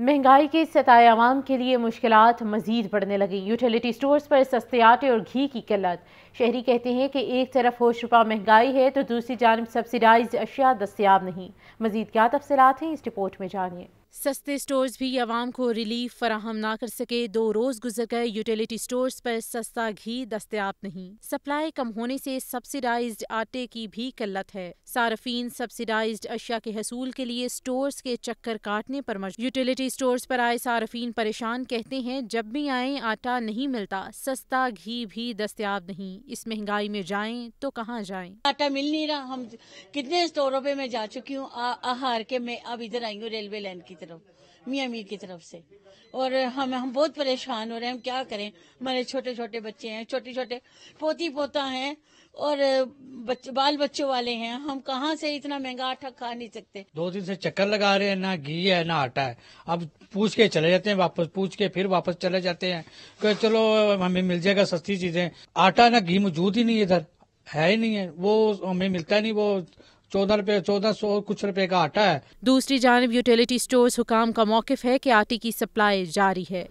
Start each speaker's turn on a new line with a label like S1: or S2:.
S1: महंगाई के सताए आवाम के लिए मुश्किल मजीद बढ़ने लगी यूटिलिटी स्टोर्स पर सस्ते आटे और घी की किल्लत शहरी कहते हैं कि एक तरफ होश रुपा महंगाई है तो दूसरी जानब सब्सिडाइज अशिया दस्तियाब नहीं मजीद क्या तफसलत हैं इस रिपोर्ट में जानिए सस्ते स्टोर्स भी आवाम को रिलीफ फराहम ना कर सके दो रोज गुजर गए यूटिलिटी स्टोर्स पर सस्ता घी दस्तियाब नहीं सप्लाई कम होने से सब्सिडाइज आटे की भी किल्लत है सार्फिन सब्सिडाइज अशिया के हसूल के लिए स्टोर के चक्कर काटने पर मजबूर यूटिलिटी स्टोर पर आए सार्फिन परेशान कहते हैं जब भी आए आटा नहीं मिलता सस्ता घी भी दस्तियाब नहीं इस महंगाई में जाए तो कहाँ जाए आटा मिल नहीं रहा हम
S2: कितने स्टोरों पर मैं जा चुकी हूँ आहार के मैं अब इधर आई हूँ रेलवे लाइन की तरफ तरफ मियाँ मीर की तरफ से और हम हम बहुत परेशान हो रहे हैं हम क्या करें हमारे छोटे छोटे बच्चे हैं छोटे छोटे पोती पोता हैं और बच, बाल बच्चों वाले हैं हम कहाँ से इतना महंगा आटा खा नहीं सकते
S3: दो दिन से चक्कर लगा रहे हैं ना घी है ना आटा है अब पूछ के चले जाते हैं वापस पूछ के फिर वापस चले जाते हैं कि चलो हमें मिल जाएगा सस्ती चीजें आटा ना घी मौजूद ही नहीं इधर है ही नहीं है वो हमें मिलता नहीं वो चौदह रुपए चौदह सौ कुछ रुपए का आटा है
S1: दूसरी जानब यूटिलिटी स्टोर हुकाम का मौकफ है की आटे की सप्लाई जारी है